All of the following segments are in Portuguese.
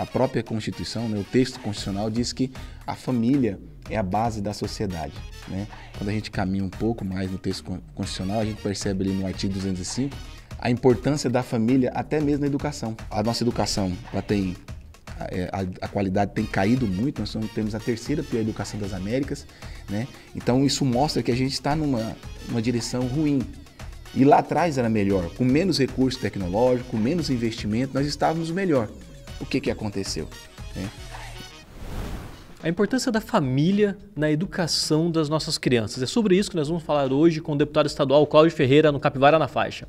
a própria Constituição, né, o texto constitucional diz que a família é a base da sociedade. Né? Quando a gente caminha um pouco mais no texto constitucional, a gente percebe ali no artigo 205 a importância da família até mesmo na educação. A nossa educação ela tem é, a, a, qualidade tem caído muito, nós temos a terceira pior educação das Américas, né? Então isso mostra que a gente está numa direção ruim. E lá atrás era melhor, com menos recurso tecnológico, com menos investimento, nós estávamos melhor o que, que aconteceu. Né? A importância da família na educação das nossas crianças. É sobre isso que nós vamos falar hoje com o deputado estadual Cláudio Ferreira, no Capivara na Faixa.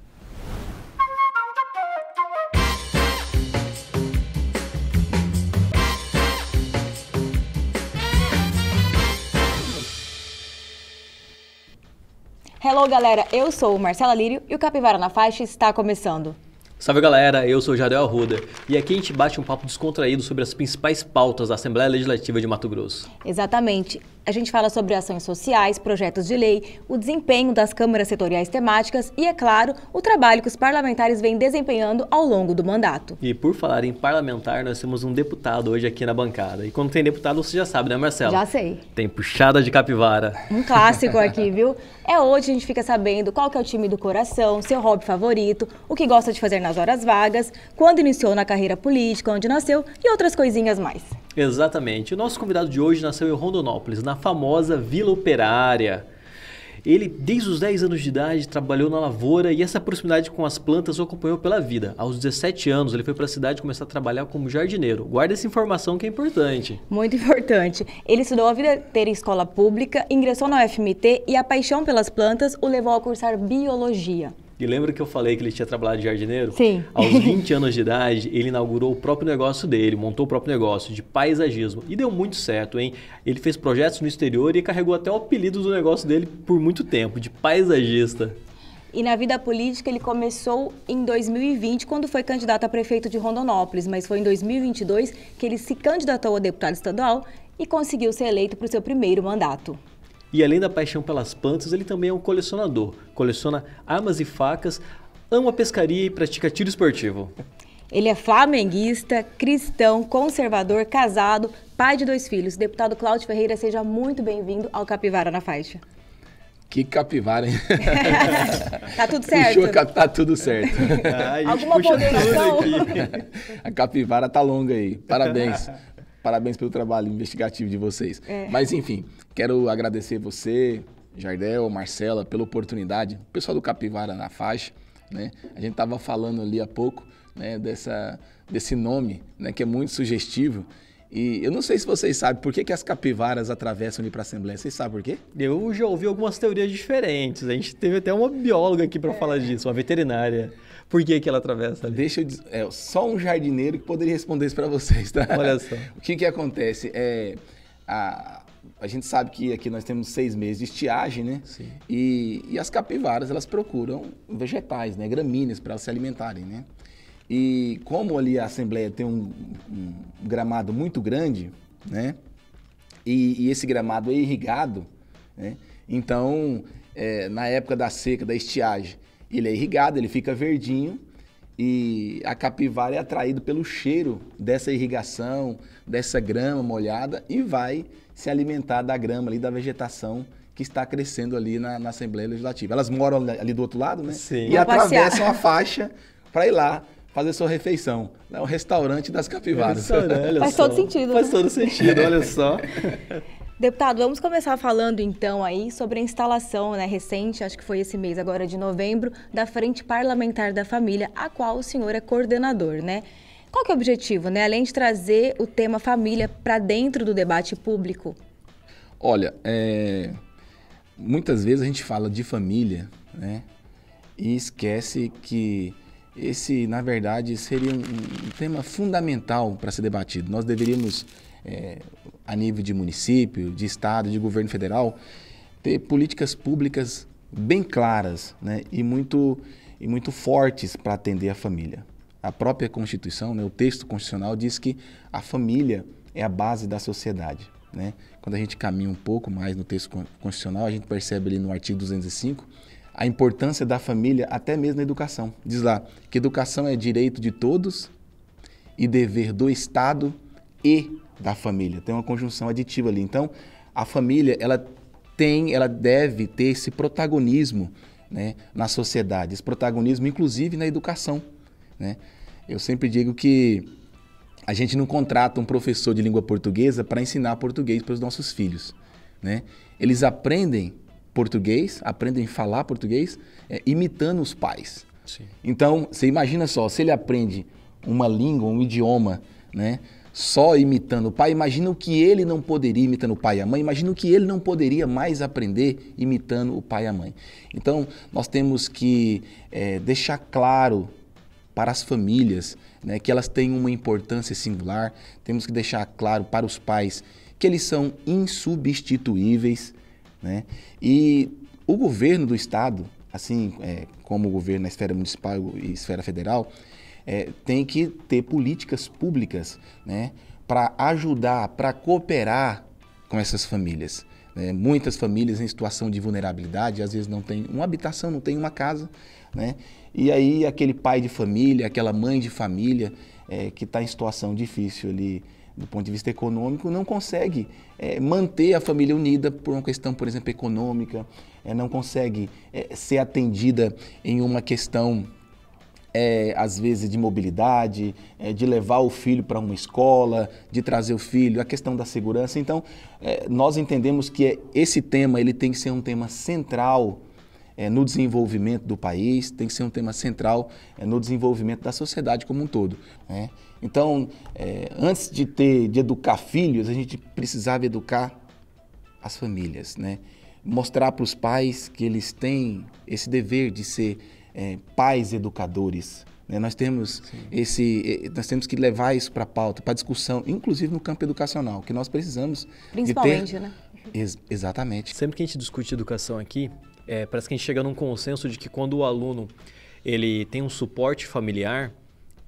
Hello, galera. Eu sou Marcela Lírio e o Capivara na Faixa está começando. Salve galera, eu sou Jardel Arruda e aqui a gente bate um papo descontraído sobre as principais pautas da Assembleia Legislativa de Mato Grosso. Exatamente. A gente fala sobre ações sociais, projetos de lei, o desempenho das câmaras setoriais temáticas e, é claro, o trabalho que os parlamentares vêm desempenhando ao longo do mandato. E por falar em parlamentar, nós temos um deputado hoje aqui na bancada. E quando tem deputado, você já sabe, né, Marcelo? Já sei. Tem puxada de capivara. Um clássico aqui, viu? É hoje a gente fica sabendo qual que é o time do coração, seu hobby favorito, o que gosta de fazer nas horas vagas, quando iniciou na carreira política, onde nasceu e outras coisinhas mais. Exatamente. O nosso convidado de hoje nasceu em Rondonópolis, na na famosa Vila Operária. Ele, desde os 10 anos de idade, trabalhou na lavoura e essa proximidade com as plantas o acompanhou pela vida. Aos 17 anos, ele foi para a cidade começar a trabalhar como jardineiro. Guarda essa informação que é importante. Muito importante. Ele estudou a vida inteira em escola pública, ingressou na UFMT e a paixão pelas plantas o levou a cursar biologia. E lembra que eu falei que ele tinha trabalhado de jardineiro? Sim. Aos 20 anos de idade, ele inaugurou o próprio negócio dele, montou o próprio negócio de paisagismo. E deu muito certo, hein? Ele fez projetos no exterior e carregou até o apelido do negócio dele por muito tempo, de paisagista. E na vida política ele começou em 2020, quando foi candidato a prefeito de Rondonópolis, mas foi em 2022 que ele se candidatou a deputado estadual e conseguiu ser eleito para o seu primeiro mandato. E além da paixão pelas plantas, ele também é um colecionador. Coleciona armas e facas, ama pescaria e pratica tiro esportivo. Ele é flamenguista, cristão, conservador, casado, pai de dois filhos. Deputado Cláudio Ferreira, seja muito bem-vindo ao Capivara na Faixa. Que capivara, hein? tá tudo certo. Puxou, tá tudo certo. Ah, Alguma ponderação? A capivara tá longa aí. Parabéns. Parabéns pelo trabalho investigativo de vocês. É. Mas, enfim, quero agradecer você, Jardel, Marcela, pela oportunidade. O pessoal do Capivara na faixa, né? A gente estava falando ali há pouco né, dessa, desse nome, né, que é muito sugestivo. E eu não sei se vocês sabem por que, que as capivaras atravessam ali para a Assembleia. Vocês sabem por quê? Eu já ouvi algumas teorias diferentes. A gente teve até uma bióloga aqui para é. falar disso, uma veterinária. Por que, que ela atravessa ali? Deixa eu dizer, é, só um jardineiro que poderia responder isso para vocês, tá? Olha só. O que que acontece? É, a, a gente sabe que aqui nós temos seis meses de estiagem, né? Sim. E, e as capivaras, elas procuram vegetais, né? Gramíneas para se alimentarem, né? E como ali a Assembleia tem um, um gramado muito grande, né? E, e, esse gramado é irrigado, né? Então, é, na época da seca, da estiagem, ele é irrigado, ele fica verdinho e a capivara é atraída pelo cheiro dessa irrigação, dessa grama molhada e vai se alimentar da grama ali, da vegetação que está crescendo ali na, na Assembleia Legislativa. Elas moram ali do outro lado, né? Sim. E Vou atravessam passear. a faixa para ir lá fazer sua refeição. É o restaurante das capivaras. Faz todo sentido. Faz né? todo sentido, olha só. Deputado, vamos começar falando então aí sobre a instalação né, recente, acho que foi esse mês agora de novembro, da Frente Parlamentar da Família, a qual o senhor é coordenador, né? Qual que é o objetivo, né? Além de trazer o tema família para dentro do debate público? Olha, é... muitas vezes a gente fala de família, né? E esquece que esse, na verdade, seria um, um tema fundamental para ser debatido. Nós deveríamos é, a nível de município, de estado, de governo federal, ter políticas públicas bem claras né, e, muito, e muito fortes para atender a família. A própria Constituição, né, o texto constitucional, diz que a família é a base da sociedade. Né? Quando a gente caminha um pouco mais no texto constitucional, a gente percebe ali no artigo 205 a importância da família, até mesmo na educação. Diz lá que educação é direito de todos e dever do Estado e da família. Tem uma conjunção aditiva ali. Então, a família, ela tem, ela deve ter esse protagonismo né, na sociedade, esse protagonismo, inclusive na educação. Né? Eu sempre digo que a gente não contrata um professor de língua portuguesa para ensinar português para os nossos filhos. Né? Eles aprendem português, aprendem a falar português é, imitando os pais. Sim. Então, você imagina só, se ele aprende uma língua, um idioma, né? só imitando o pai, imagina o que ele não poderia imitando o pai e a mãe, imagina o que ele não poderia mais aprender imitando o pai e a mãe. Então, nós temos que é, deixar claro para as famílias né, que elas têm uma importância singular, temos que deixar claro para os pais que eles são insubstituíveis. Né? E o governo do Estado, assim é, como o governo na esfera municipal e esfera federal, é, tem que ter políticas públicas né, para ajudar, para cooperar com essas famílias. Né? Muitas famílias em situação de vulnerabilidade, às vezes não tem uma habitação, não tem uma casa. Né? E aí aquele pai de família, aquela mãe de família é, que está em situação difícil ali do ponto de vista econômico, não consegue é, manter a família unida por uma questão, por exemplo, econômica, é, não consegue é, ser atendida em uma questão é, às vezes, de mobilidade, é, de levar o filho para uma escola, de trazer o filho, a questão da segurança. Então, é, nós entendemos que esse tema ele tem que ser um tema central é, no desenvolvimento do país, tem que ser um tema central é, no desenvolvimento da sociedade como um todo. Né? Então, é, antes de ter de educar filhos, a gente precisava educar as famílias, né? mostrar para os pais que eles têm esse dever de ser é, pais educadores. Né? Nós, temos esse, é, nós temos que levar isso para a pauta, para discussão, inclusive no campo educacional, que nós precisamos. Principalmente, de ter... né? Ex exatamente. Sempre que a gente discute educação aqui, é, parece que a gente chega num consenso de que quando o aluno ele tem um suporte familiar,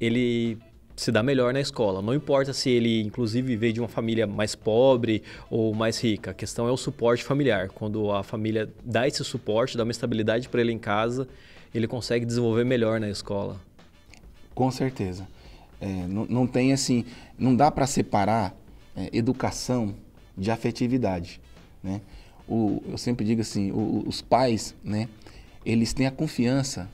ele se dá melhor na escola. Não importa se ele, inclusive, veio de uma família mais pobre ou mais rica. A questão é o suporte familiar. Quando a família dá esse suporte, dá uma estabilidade para ele em casa, ele consegue desenvolver melhor na escola. Com certeza. É, não, não, tem assim, não dá para separar é, educação de afetividade, né? O, eu sempre digo assim, o, os pais, né? Eles têm a confiança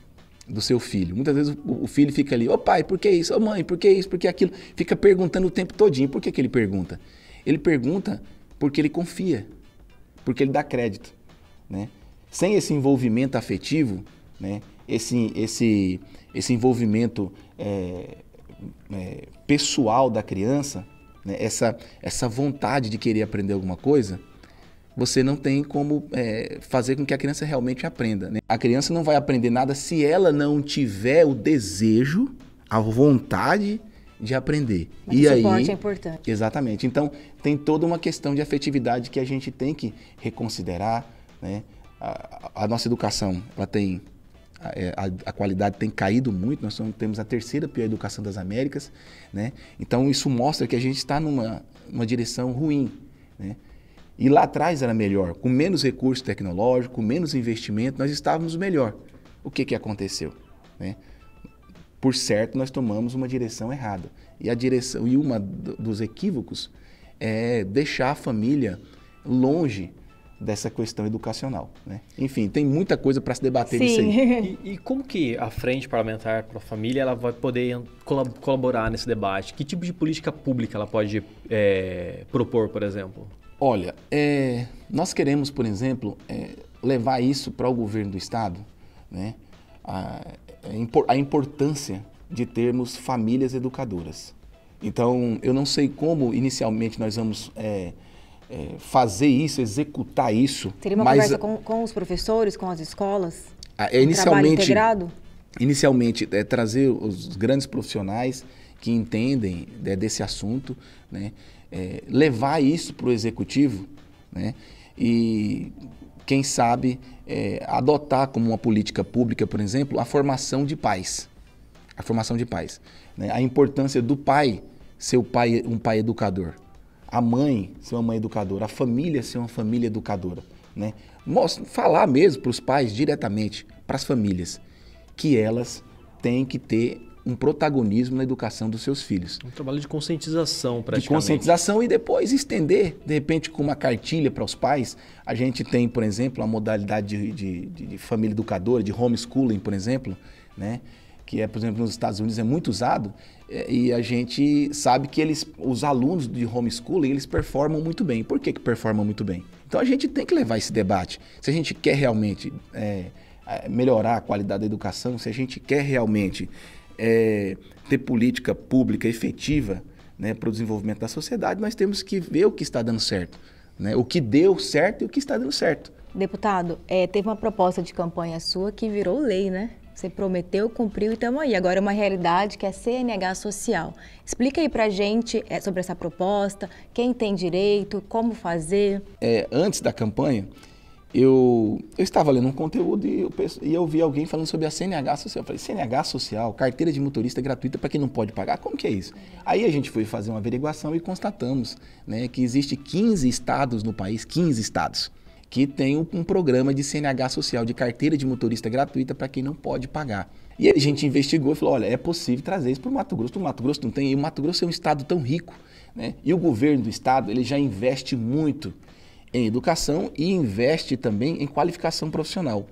do seu filho. Muitas vezes o, o filho fica ali, ô oh, pai, por que isso? Ô oh, mãe, por que isso? Por que aquilo? Fica perguntando o tempo todinho. Por que, que ele pergunta? Ele pergunta porque ele confia, porque ele dá crédito, né? Sem esse envolvimento afetivo, né? esse, esse, esse envolvimento é, é, pessoal da criança, né? essa, essa vontade de querer aprender alguma coisa, você não tem como é, fazer com que a criança realmente aprenda. Né? A criança não vai aprender nada se ela não tiver o desejo, a vontade de aprender. Mas e o aí, suporte é importante. Exatamente. Então, tem toda uma questão de afetividade que a gente tem que reconsiderar. Né? A, a nossa educação ela tem é, a, a, qualidade tem caído muito, nós temos a terceira pior educação das Américas, né? Então isso mostra que a gente está numa, numa direção ruim, né? E lá atrás era melhor, com menos recurso tecnológico, com menos investimento, nós estávamos melhor. O que, que aconteceu? Né? Por certo, nós tomamos uma direção errada. E a direção e uma dos equívocos é deixar a família longe dessa questão educacional. Né? Enfim, tem muita coisa para se debater Sim. nisso aí. E, e, como que a Frente Parlamentar para a Família ela vai poder colaborar nesse debate? Que tipo de política pública ela pode é, propor, por exemplo? Olha, é, nós queremos, por exemplo, é, levar isso para o governo do Estado, né? a, é a importância de termos famílias educadoras. Então, eu não sei como inicialmente nós vamos é, é, fazer isso, executar isso. Teria uma mas, conversa com, com, os professores, com as escolas? Ah, é, inicialmente, um integrado? inicialmente é, trazer os grandes profissionais que entendem é, desse assunto, né? É, levar isso para o executivo, né? E quem sabe é, adotar como uma política pública, por exemplo, a formação de pais, a formação de pais, né? a importância do pai ser o pai, um pai educador a mãe ser uma mãe educadora, a família ser uma família educadora, né? Mostra, falar mesmo para os pais diretamente, para as famílias, que elas têm que ter um protagonismo na educação dos seus filhos. Um trabalho de conscientização, praticamente. De conscientização e depois estender, de repente, com uma cartilha para os pais. A gente tem, por exemplo, a modalidade de, de, de família educadora, de homeschooling, por exemplo, né? que é, por exemplo, nos Estados Unidos é muito usado, é, e a gente sabe que eles, os alunos de homeschooling, eles performam muito bem. Por que, que performam muito bem? Então a gente tem que levar esse debate. Se a gente quer realmente é, é, melhorar a qualidade da educação, se a gente quer realmente é, ter política pública efetiva né, para o desenvolvimento da sociedade, nós temos que ver o que está dando certo. Né? O que deu certo e o que está dando certo. Deputado, é, teve uma proposta de campanha sua que virou lei, né? Você prometeu, cumpriu e estamos aí. Agora é uma realidade que é CNH social. Explica aí para gente é, sobre essa proposta, quem tem direito, como fazer. É, antes da campanha, eu, eu estava lendo um conteúdo e eu, e eu vi alguém falando sobre a CNH social. Eu falei, CNH social, carteira de motorista gratuita para quem não pode pagar? Como que é isso? Aí a gente foi fazer uma averiguação e constatamos né, que existe 15 estados no país, 15 estados, que tem um programa de CNH social, de carteira de motorista gratuita para quem não pode pagar. E a gente investigou e falou: olha, é possível trazer isso para o Mato Grosso. O Mato Grosso não tem, e o Mato Grosso é um estado tão rico. Né? E o governo do estado ele já investe muito em educação e investe também em qualificação profissional.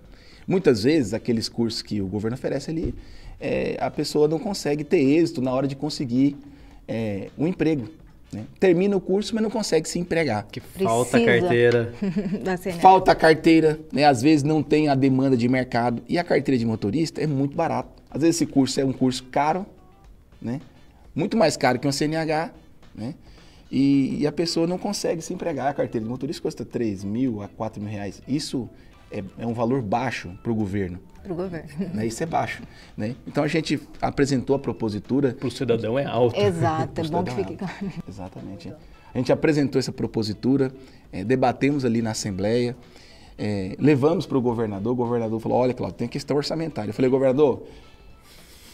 Muitas vezes, aqueles cursos que o governo oferece ali, é, a pessoa não consegue ter êxito na hora de conseguir é, um emprego. Né? Termina o curso, mas não consegue se empregar. Que falta Precisa. carteira. falta carteira, né? às vezes não tem a demanda de mercado. E a carteira de motorista é muito barata. Às vezes esse curso é um curso caro, né? muito mais caro que um CNH, né? e, e a pessoa não consegue se empregar. A carteira de motorista custa 3 mil a 4 mil reais. Isso é, é um valor baixo para o governo. Para o governo. Né? Isso é baixo. Né? Então a gente apresentou a propositura. Para o cidadão é alto. Exato, é bom que é fique claro. Exatamente. É. A gente apresentou essa propositura, é, debatemos ali na Assembleia. É, levamos para o governador, o governador falou, olha, Claudio, tem questão orçamentária. Eu falei, governador,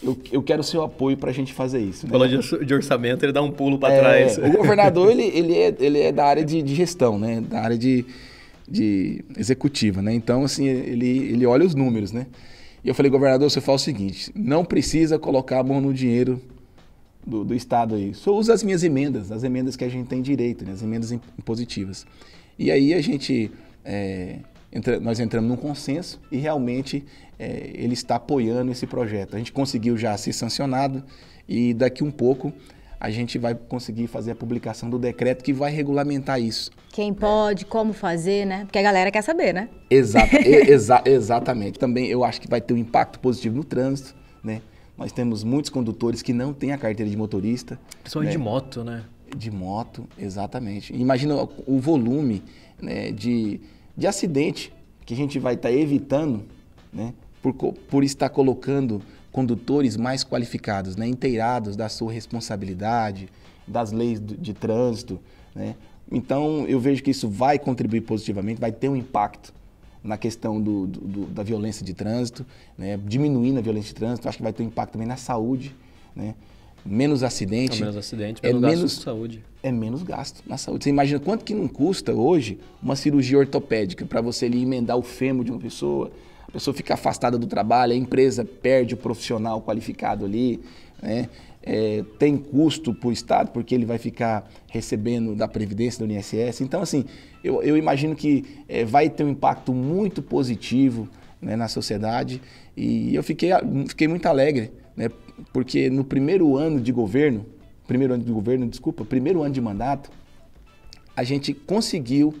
eu, eu quero seu apoio para a gente fazer isso. Né? Falou de orçamento, ele dá um pulo para é, trás. O governador, ele, ele, é, ele é da área de, de gestão, né? da área de, de executiva, né? Então, assim, ele, ele olha os números, né? E eu falei, governador, você fala o seguinte, não precisa colocar a mão no dinheiro do, do Estado aí. Só usa as minhas emendas, as emendas que a gente tem direito, né? as emendas impositivas. E aí a gente, é, entra, nós entramos num consenso e realmente é, ele está apoiando esse projeto. A gente conseguiu já ser sancionado e daqui um pouco a gente vai conseguir fazer a publicação do decreto que vai regulamentar isso. Quem pode, como fazer, né? Porque a galera quer saber, né? Exato, exa exatamente. Também eu acho que vai ter um impacto positivo no trânsito, né? Nós temos muitos condutores que não têm a carteira de motorista. São né? de moto, né? De moto, exatamente. Imagina o volume né, de, de acidente que a gente vai estar tá evitando, né? por, por estar colocando condutores mais qualificados, né, inteirados da sua responsabilidade, das leis de, de trânsito. Né? Então, eu vejo que isso vai contribuir positivamente, vai ter um impacto na questão do, do, da violência de trânsito, né? diminuindo a violência de trânsito, acho que vai ter um impacto também na saúde, né? menos acidente. É menos acidente, é menos é menos, saúde. É menos gasto na saúde. Você imagina quanto que não custa hoje uma cirurgia ortopédica para você ali emendar o fêmur de uma pessoa, pessoa fica afastada do trabalho, a empresa perde o profissional qualificado ali, né? É, tem custo para o Estado, porque ele vai ficar recebendo da Previdência, do INSS. Então, assim, eu, eu imagino que é, vai ter um impacto muito positivo né, na sociedade e eu fiquei, fiquei muito alegre, né, porque no primeiro ano de governo, primeiro ano de governo, desculpa, primeiro ano de mandato, a gente conseguiu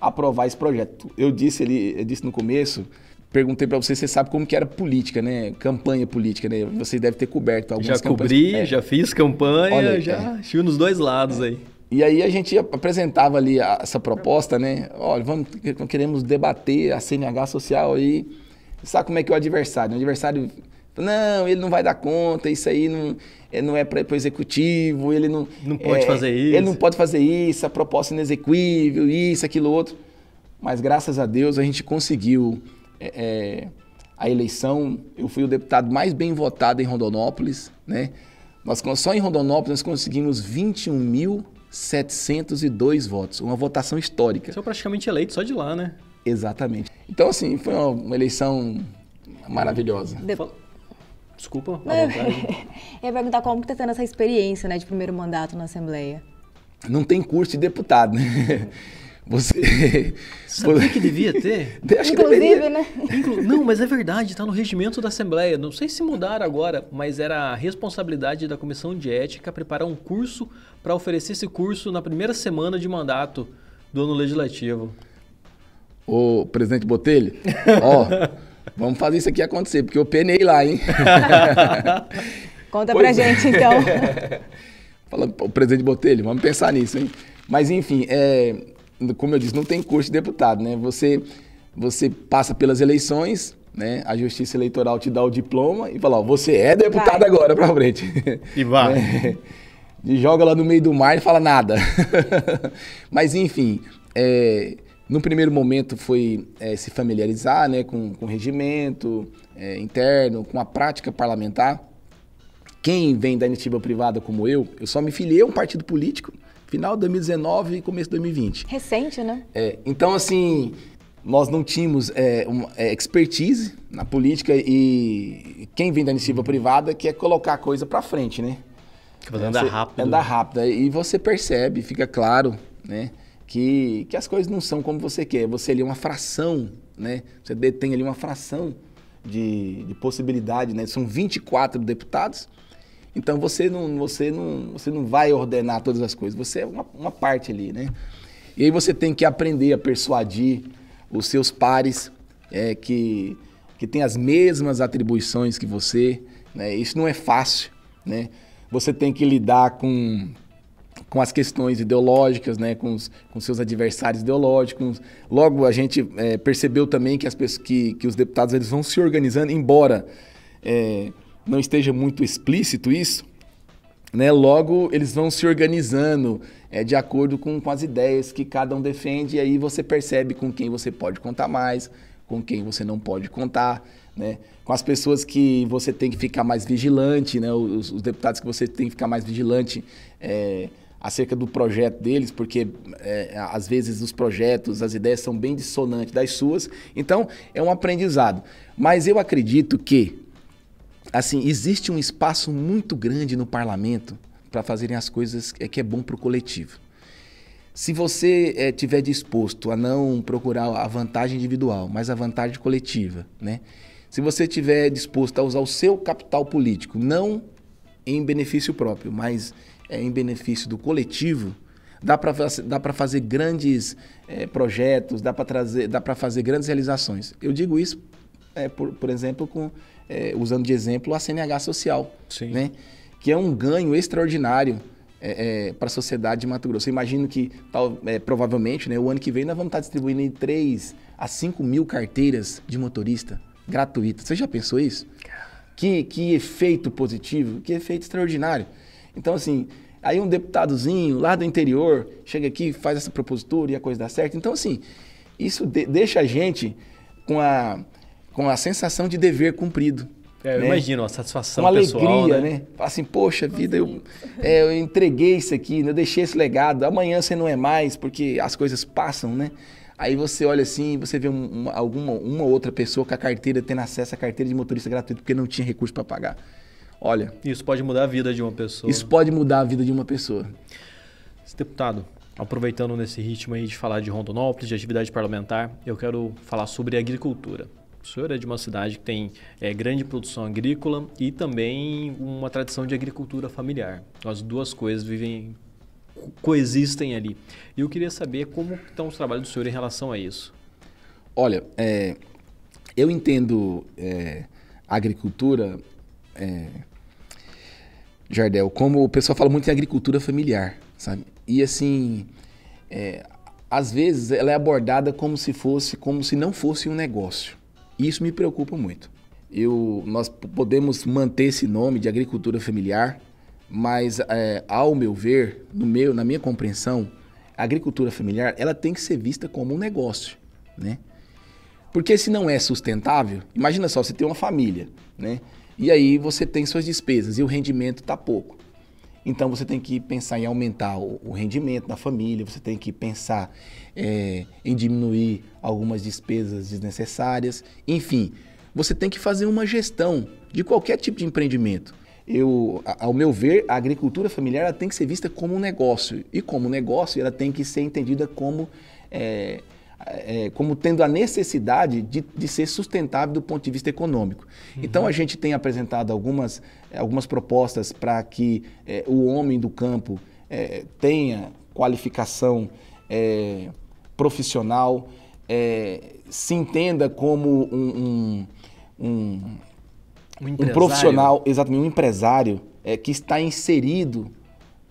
aprovar esse projeto. Eu disse, ele, eu disse no começo perguntei para você, você sabe como que era política, né? Campanha política, né? Você deve ter coberto algumas campanhas. Já cobri, é. já fiz campanha, Olha, já é. estive nos dois lados é. aí. E aí a gente apresentava ali a, essa proposta, né? Olha, vamos, queremos debater a CNH social aí. Sabe como é que é o adversário? O adversário, não, ele não vai dar conta, isso aí não, é, não é para o executivo, ele não... Não pode é, fazer isso. Ele não pode fazer isso, a proposta é inexequível, isso, aquilo, outro. Mas graças a Deus a gente conseguiu é, é, a eleição, eu fui o deputado mais bem votado em Rondonópolis, né? Nós, só em Rondonópolis nós conseguimos 21.702 votos, uma votação histórica. Você é praticamente eleito só de lá, né? Exatamente. Então, assim, foi uma, uma eleição maravilhosa. De... Desculpa, à vontade. Eu ia perguntar como está tendo essa experiência né, de primeiro mandato na Assembleia. Não tem curso de deputado, né? Você. Sabia que devia ter? Acho Inclusive, deveria. né? Inclu... Não, mas é verdade, está no regimento da Assembleia. Não sei se mudaram agora, mas era a responsabilidade da Comissão de Ética preparar um curso para oferecer esse curso na primeira semana de mandato do ano legislativo. Ô, presidente Botelho, ó, vamos fazer isso aqui acontecer, porque eu penei lá, hein? Conta pois pra é. gente, então. Fala, o presidente Botelho, vamos pensar nisso, hein? Mas, enfim, é, como eu disse, não tem curso de deputado, né? Você, você passa pelas eleições, né? A justiça eleitoral te dá o diploma e fala, ó, você é deputado vai. agora pra frente. E vai. É, e joga lá no meio do mar e fala nada. Mas enfim, é, no primeiro momento foi é, se familiarizar né, com, com o regimento é, interno, com a prática parlamentar. Quem vem da iniciativa privada como eu, eu só me filiei a um partido político, Final de 2019 e começo de 2020. Recente, né? É, então, assim, nós não tínhamos é, uma, é, expertise na política e quem vem da iniciativa privada quer colocar a coisa para frente, né? Tipo, anda andar rápido. Andar né? rápido. E você percebe, fica claro, né? Que, que as coisas não são como você quer. Você ali é uma fração, né? Você detém ali uma fração de, de possibilidade, né? São 24 deputados, então você não, você não, você não vai ordenar todas as coisas, você é uma, uma parte ali, né? E aí você tem que aprender a persuadir os seus pares é, que, que têm as mesmas atribuições que você. Né? Isso não é fácil. Né? Você tem que lidar com, com as questões ideológicas, né? com, os, com seus adversários ideológicos. Logo, a gente é, percebeu também que, as pessoas, que, que os deputados eles vão se organizando, embora. É, não esteja muito explícito isso, né? logo eles vão se organizando é, de acordo com, com as ideias que cada um defende, e aí você percebe com quem você pode contar mais, com quem você não pode contar, né? com as pessoas que você tem que ficar mais vigilante, né? os, os deputados que você tem que ficar mais vigilante. É, acerca do projeto deles, porque é, às vezes os projetos, as ideias são bem dissonantes das suas. Então, é um aprendizado. Mas eu acredito que assim, existe um espaço muito grande no parlamento para fazerem as coisas que é, é bom para o coletivo. Se você é, tiver disposto a não procurar a vantagem individual, mas a vantagem coletiva, né? Se você tiver disposto a usar o seu capital político, não em benefício próprio, mas é, em benefício do coletivo, dá para dá para fazer grandes é, projetos, dá para trazer, dá para fazer grandes realizações. Eu digo isso é, por, por, exemplo, com, é, usando de exemplo a CNH social, Sim. né? que é um ganho extraordinário é, é para a sociedade de Mato Grosso. Eu imagino que, tal, é, provavelmente, né, o ano que vem nós vamos estar tá distribuindo em 3 a 5 mil carteiras de motorista gratuitas. Você já pensou isso? Que, que efeito positivo, que efeito extraordinário. Então, assim, aí um deputadozinho lá do interior chega aqui, faz essa propositura e a coisa dá certo. Então, assim, isso de, deixa a gente com a com a sensação de dever cumprido. É, eu né? imagino, uma satisfação uma pessoal. Uma alegria, né? né? Assim, poxa vida, eu, é, eu entreguei isso aqui, né? eu deixei esse legado. Amanhã você não é mais, porque as coisas passam, né? Aí você olha assim, você vê uma, alguma uma outra pessoa com a carteira tendo acesso à carteira de motorista gratuito porque não tinha recurso para pagar. Olha. Isso pode mudar a vida de uma pessoa. Isso né? pode mudar a vida de uma pessoa. Deputado, aproveitando nesse ritmo aí de falar de Rondonópolis, de atividade parlamentar, eu quero falar sobre agricultura. O senhor é de uma cidade que tem é, grande produção agrícola e também uma tradição de agricultura familiar. Então, as duas coisas vivem coexistem ali. E eu queria saber como estão os trabalhos do senhor em relação a isso. Olha, é, eu entendo é, agricultura, é, Jardel, como o pessoal fala muito em agricultura familiar, sabe? E assim, é, às vezes ela é abordada como se fosse, como se não fosse um negócio. Isso me preocupa muito. Eu, nós podemos manter esse nome de agricultura familiar, mas é, ao meu ver, no meu, na minha compreensão, a agricultura familiar ela tem que ser vista como um negócio, né? Porque se não é sustentável, imagina só, você tem uma família, né? E aí você tem suas despesas e o rendimento está pouco. Então você tem que pensar em aumentar o, o rendimento da família, você tem que pensar é, em diminuir algumas despesas desnecessárias, enfim, você tem que fazer uma gestão de qualquer tipo de empreendimento. Eu, ao meu ver, a agricultura familiar tem que ser vista como um negócio e como negócio ela tem que ser entendida como é, é, como tendo a necessidade de, de, ser sustentável do ponto de vista econômico. Então, uhum. Então a gente tem apresentado algumas, algumas propostas para que é, o homem do campo é, tenha qualificação é, profissional, é, se entenda como um, um, um, um profissional, exatamente, um empresário é, que está inserido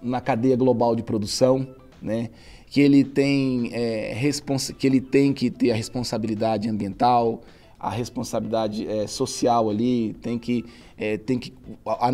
na cadeia global de produção, né? que ele tem, é, que, ele tem que ter a responsabilidade ambiental, a responsabilidade é, social ali, tem que, é, tem que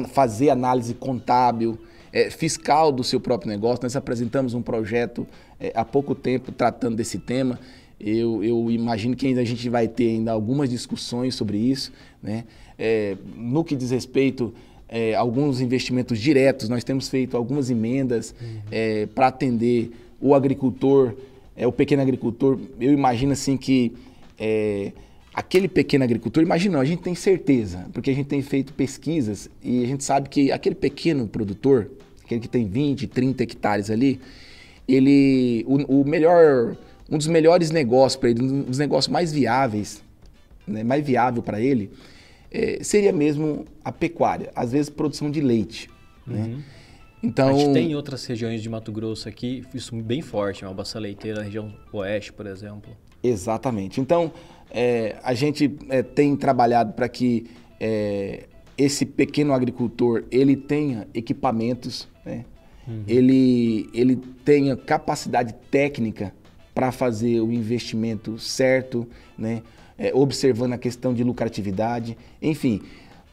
fazer análise contábil, é, fiscal do seu próprio negócio. Nós apresentamos um projeto é, há pouco tempo tratando desse tema. Eu, eu, imagino que ainda a gente vai ter ainda algumas discussões sobre isso. Né? É, no que diz respeito a é, alguns investimentos diretos, nós temos feito algumas emendas uhum. para atender o agricultor, é, o pequeno agricultor, eu imagino assim que é, aquele pequeno agricultor, imagina, a gente tem certeza, porque a gente tem feito pesquisas e a gente sabe que aquele pequeno produtor, aquele que tem 20, 30 hectares ali, ele, o, o melhor, um dos melhores negócios para ele, um dos negócios mais viáveis, né, mais viável para ele, é, seria mesmo a pecuária, às vezes produção de leite, né? uhum. né? Então, a gente tem outras regiões de Mato Grosso aqui, isso bem forte, né? a bacia leiteira, região oeste, por exemplo. Exatamente. Então, é, a gente é, tem trabalhado para que é, esse pequeno agricultor ele tenha equipamentos, né? uhum. ele, ele tenha capacidade técnica para fazer o investimento certo, né? É, observando a questão de lucratividade, enfim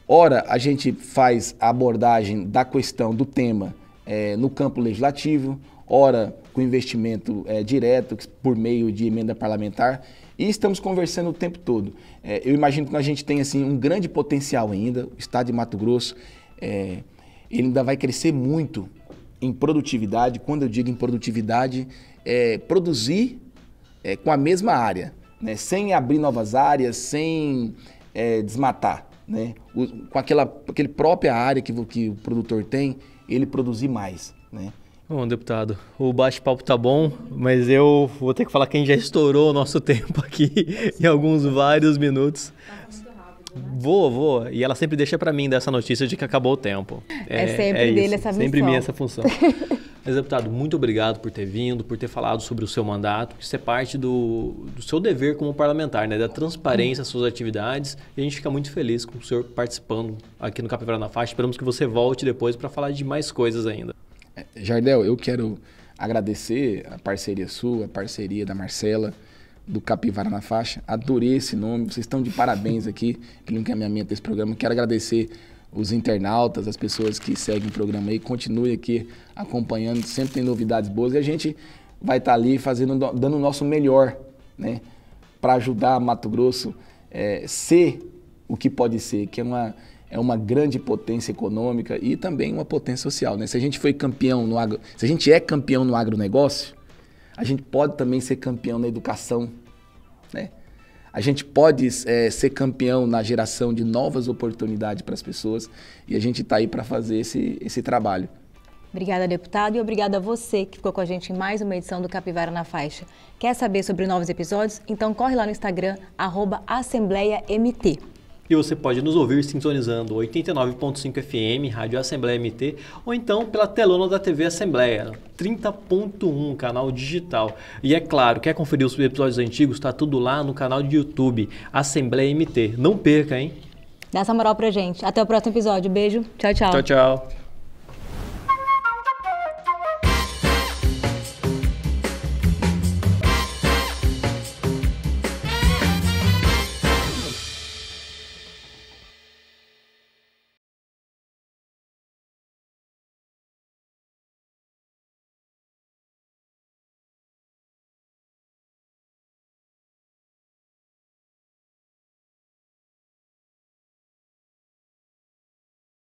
Ora, a gente faz a abordagem da questão do tema é, no campo legislativo, ora com investimento é, direto por meio de emenda parlamentar e estamos conversando o tempo todo. É, eu imagino que a gente tem assim um grande potencial ainda. O estado de Mato Grosso é, ele ainda vai crescer muito em produtividade. Quando eu digo em produtividade, é produzir é, com a mesma área, né? sem abrir novas áreas, sem é, desmatar né? O, com aquela, aquele própria área que, que o produtor tem, ele produzir mais, né? Bom, deputado, o bate-papo tá bom, mas eu vou ter que falar que a gente já estourou o nosso tempo aqui em alguns vários minutos. Vou, vou. E ela sempre deixa para mim dessa notícia de que acabou o tempo. É, é sempre é dele essa missão. Sempre minha essa função. Mas, deputado, muito obrigado por ter vindo, por ter falado sobre o seu mandato, que isso é parte do, do seu dever como parlamentar, né? da transparência às suas atividades. E a gente fica muito feliz com o senhor participando aqui no Capivara na Faixa. Esperamos que você volte depois para falar de mais coisas ainda. É, Jardel, eu quero agradecer a parceria sua, a parceria da Marcela, do Capivara na Faixa. Adorei esse nome, vocês estão de parabéns aqui pelo encaminhamento desse programa. Quero agradecer os internautas, as pessoas que seguem o programa aí. Continue aqui acompanhando, sempre tem novidades boas e a gente vai estar tá ali fazendo, dando o nosso melhor, né? Para ajudar Mato Grosso é, ser o que pode ser, que é uma, é uma grande potência econômica e também uma potência social. Né? Se a gente foi campeão no agro, se a gente é campeão no agronegócio, a gente pode também ser campeão na educação, né? A gente pode é, ser campeão na geração de novas oportunidades para as pessoas e a gente está aí para fazer esse, esse trabalho. Obrigada, deputado, e obrigada a você que ficou com a gente em mais uma edição do Capivara na Faixa. Quer saber sobre novos episódios? Então corre lá no Instagram, arroba AssembleiaMT. E você pode nos ouvir sintonizando 89.5 FM, Rádio Assembleia MT, ou então pela telona da TV Assembleia, 30.1, canal digital. E é claro, quer conferir os episódios antigos? Está tudo lá no canal de YouTube, Assembleia MT. Não perca, hein? Dá essa moral pra gente. Até o próximo episódio. Beijo. Tchau, tchau. Tchau, tchau.